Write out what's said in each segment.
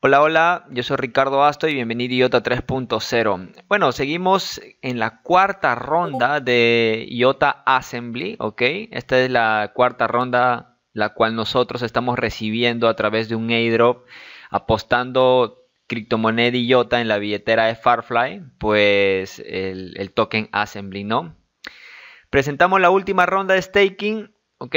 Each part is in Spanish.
Hola, hola, yo soy Ricardo Asto y bienvenido a IOTA 3.0. Bueno, seguimos en la cuarta ronda de IOTA Assembly, ¿ok? Esta es la cuarta ronda la cual nosotros estamos recibiendo a través de un airdrop apostando criptomoneda IOTA en la billetera de Farfly, pues el token Assembly, ¿no? Presentamos la última ronda de staking, ¿ok?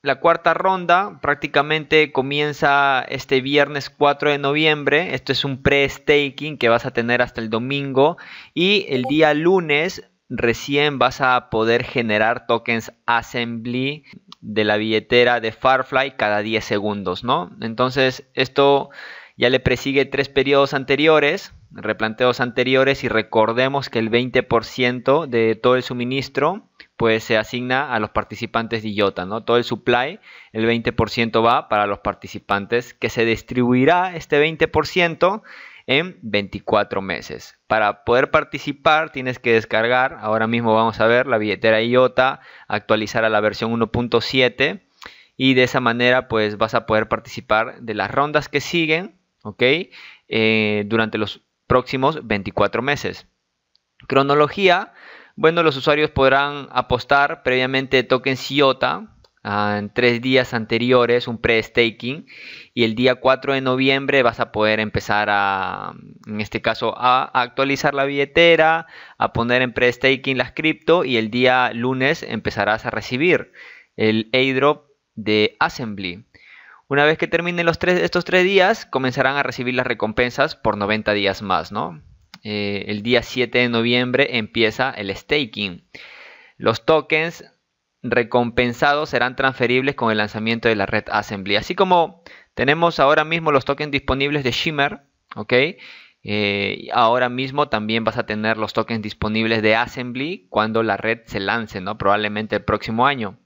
La cuarta ronda prácticamente comienza este viernes 4 de noviembre. Esto es un pre-staking que vas a tener hasta el domingo. Y el día lunes recién vas a poder generar tokens assembly de la billetera de Farfly cada 10 segundos, ¿no? Entonces esto ya le persigue tres periodos anteriores, replanteos anteriores y recordemos que el 20% de todo el suministro pues se asigna a los participantes de IOTA, ¿no? Todo el supply, el 20% va para los participantes, que se distribuirá este 20% en 24 meses. Para poder participar tienes que descargar, ahora mismo vamos a ver la billetera IOTA, actualizar a la versión 1.7 y de esa manera pues vas a poder participar de las rondas que siguen, ¿ok? Eh, durante los próximos 24 meses. Cronología, bueno, los usuarios podrán apostar previamente tokens IOTA ah, en tres días anteriores, un pre-staking, y el día 4 de noviembre vas a poder empezar a, en este caso, a actualizar la billetera, a poner en pre-staking las cripto y el día lunes empezarás a recibir el airdrop de Assembly. Una vez que terminen los tres, estos tres días, comenzarán a recibir las recompensas por 90 días más, ¿no? Eh, el día 7 de noviembre empieza el staking. Los tokens recompensados serán transferibles con el lanzamiento de la red Assembly. Así como tenemos ahora mismo los tokens disponibles de Shimmer, ¿ok? Eh, ahora mismo también vas a tener los tokens disponibles de Assembly cuando la red se lance, ¿no? Probablemente el próximo año.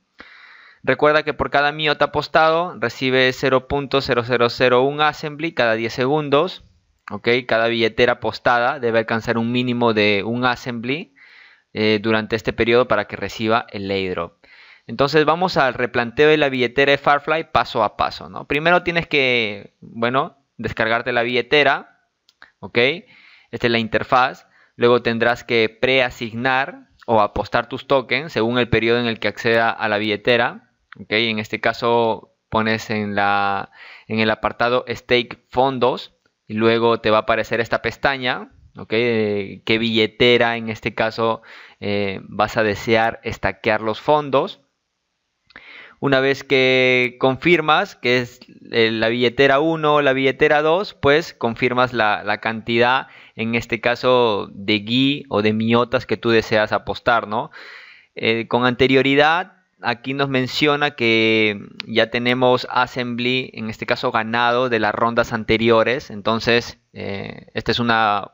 Recuerda que por cada miota apostado recibe 0.0001 Assembly cada 10 segundos. Cada billetera apostada debe alcanzar un mínimo de un assembly eh, durante este periodo para que reciba el airdrop. Entonces vamos al replanteo de la billetera de Farfly paso a paso, Primero tienes que, bueno, descargarte la billetera, ¿ok? Esta es la interfaz. Luego tendrás que preasignar o apostar tus tokens según el periodo en el que acceda a la billetera, ¿ok? En este caso pones en, la, en el apartado Stake Fondos Luego te va a aparecer esta pestaña, ¿ok? Eh, ¿Qué billetera en este caso eh, vas a desear estaquear los fondos? Una vez que confirmas que es eh, la billetera 1 la billetera 2, pues confirmas la, cantidad, en este caso de gui o de miotas que tú deseas apostar, ¿no? con anterioridad aquí nos menciona que ya tenemos assembly, en este caso ganado de las rondas anteriores. Entonces, eh, esta es una,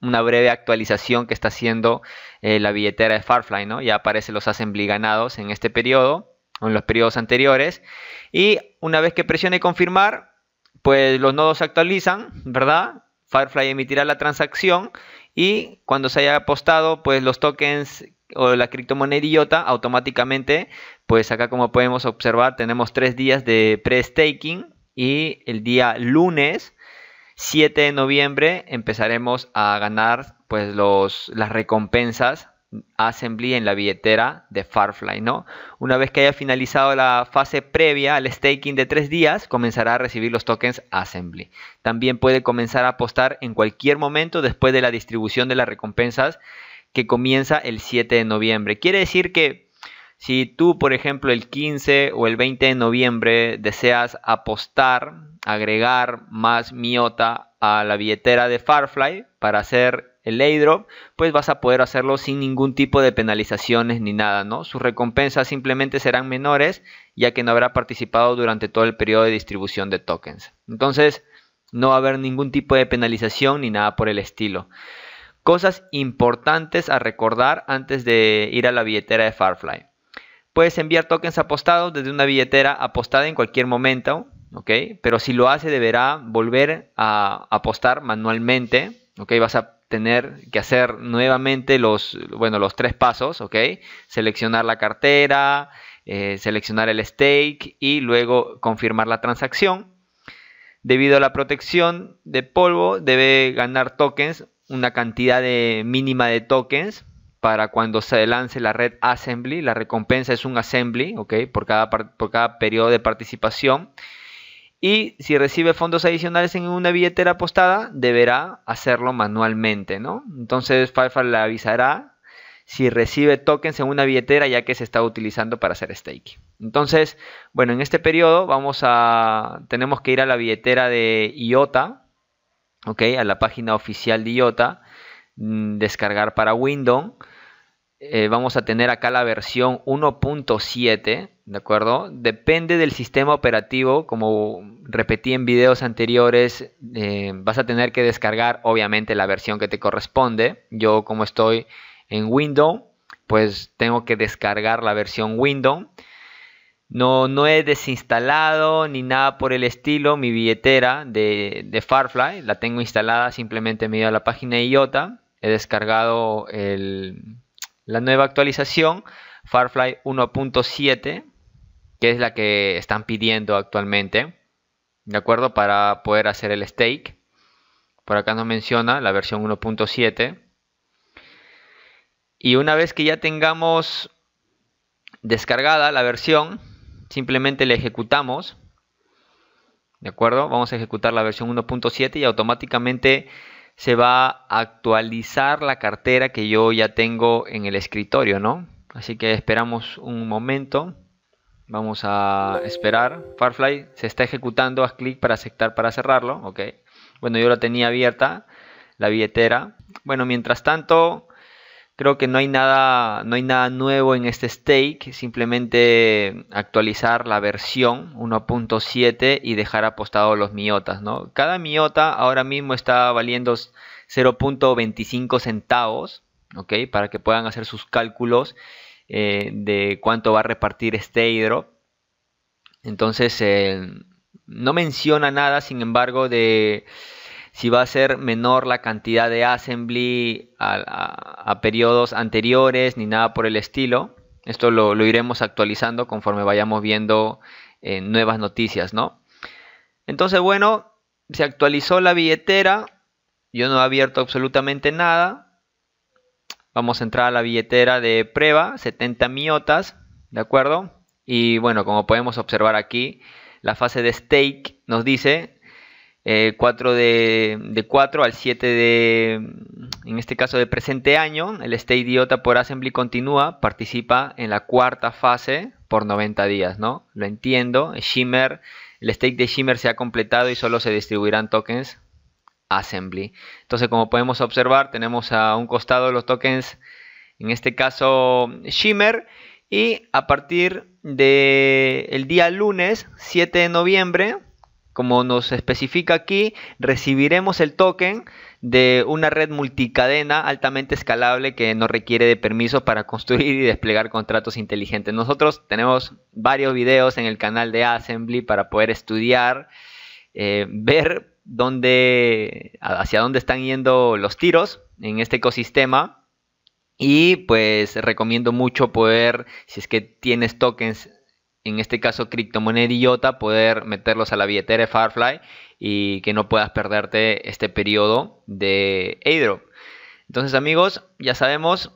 breve actualización que está haciendo eh, la billetera de Farfly, ¿no? Ya aparecen los assembly ganados en este periodo, o en los periodos anteriores. Y una vez que presione confirmar, pues los nodos se actualizan, ¿verdad? Firefly emitirá la transacción y cuando se haya apostado, pues los tokens o la criptomoneda idiota, automáticamente, pues acá como podemos observar, tenemos tres días de pre-staking y el día lunes 7 de noviembre empezaremos a ganar pues los, las recompensas Assembly en la billetera de Farfly, ¿no? Una vez que haya finalizado la fase previa al staking de tres días, comenzará a recibir los tokens Assembly. También puede comenzar a apostar en cualquier momento después de la distribución de las recompensas que comienza el 7 de noviembre. Quiere decir que si tú, por ejemplo, el 15 o el 20 de noviembre deseas apostar, agregar más miota a la billetera de Farfly para hacer el airdrop, pues vas a poder hacerlo sin ningún tipo de penalizaciones ni nada, ¿no? Sus recompensas simplemente serán menores ya que no habrá participado durante todo el periodo de distribución de tokens. Entonces, no va a haber ningún tipo de penalización ni nada por el estilo. Cosas importantes a recordar antes de ir a la billetera de Farfly. Puedes enviar tokens apostados desde una billetera apostada en cualquier momento, ¿ok? Pero si lo hace deberá volver a apostar manualmente, ¿ok? Vas a tener que hacer nuevamente los, bueno, los tres pasos, ¿ok? Seleccionar la cartera, eh, seleccionar el stake y luego confirmar la transacción. Debido a la protección de polvo, debe ganar tokens una cantidad de mínima de tokens para cuando se lance la red assembly. La recompensa es un assembly, ¿ok? Por cada, por cada periodo de participación. Y si recibe fondos adicionales en una billetera apostada, deberá hacerlo manualmente, ¿no? Entonces Falfa le avisará si recibe tokens en una billetera ya que se está utilizando para hacer stake. Entonces, bueno, en este periodo vamos a tenemos que ir a la billetera de IOTA, ¿ok? a la página oficial de IOTA, mm, descargar para Windows. Eh, vamos a tener acá la versión 1.7, ¿de acuerdo? Depende del sistema operativo, como repetí en videos anteriores, eh, vas a tener que descargar obviamente la versión que te corresponde. Yo como estoy en Windows, pues tengo que descargar la versión Windows. No, no he desinstalado ni nada por el estilo mi billetera de, de Farfly. La tengo instalada, simplemente me a la página de IOTA. He descargado la nueva actualización, Farfly 1.7, que es la que están pidiendo actualmente. ¿De acuerdo? Para poder hacer el stake. Por acá nos menciona la versión 1.7. Y una vez que ya tengamos descargada la versión, simplemente le ejecutamos. ¿De acuerdo? Vamos a ejecutar la versión 1.7 y automáticamente se va a actualizar la cartera que yo ya tengo en el escritorio, ¿no? Así que esperamos un momento. Vamos a esperar. farfly se está ejecutando. Haz clic para aceptar para cerrarlo. Ok. Bueno, yo la tenía abierta, la billetera. Bueno, mientras tanto, creo que no hay nada, no hay nada nuevo en este stake, simplemente actualizar la versión 1.7 y dejar apostados los miotas, ¿no? Cada miota ahora mismo está valiendo 0.25 centavos, ¿ok? Para que puedan hacer sus cálculos eh, de cuánto va a repartir este hidro. Entonces, eh, no menciona nada, sin embargo, de si va a ser menor la cantidad de assembly a, periodos anteriores ni nada por el estilo. Esto lo, iremos actualizando conforme vayamos viendo eh, nuevas noticias, ¿no? Entonces, bueno, se actualizó la billetera. Yo no he abierto absolutamente nada. Vamos a entrar a la billetera de prueba, 70 miotas, ¿de acuerdo? Y bueno, como podemos observar aquí, la fase de stake nos dice 4 eh, de, 4 al 7 de, en este caso de presente año, el state Idiota por Assembly continúa, participa en la cuarta fase por 90 días, ¿no? Lo entiendo, Shimmer, el stake de Shimmer se ha completado y solo se distribuirán tokens Assembly. Entonces, como podemos observar, tenemos a un costado los tokens, en este caso Shimmer, y a partir de el día lunes 7 de noviembre, como nos especifica aquí, recibiremos el token de una red multicadena altamente escalable que no requiere de permiso para construir y desplegar contratos inteligentes. Nosotros tenemos varios videos en el canal de Assembly para poder estudiar, eh, ver dónde, hacia dónde están yendo los tiros en este ecosistema. Y pues recomiendo mucho poder, si es que tienes tokens en este caso criptomoneda IOTA, poder meterlos a la billetera de Firefly y que no puedas perderte este periodo de airdrop. Entonces amigos, ya sabemos,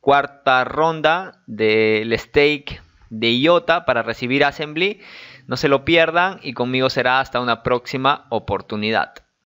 cuarta ronda del stake de IOTA para recibir Assembly. No se lo pierdan y conmigo será hasta una próxima oportunidad.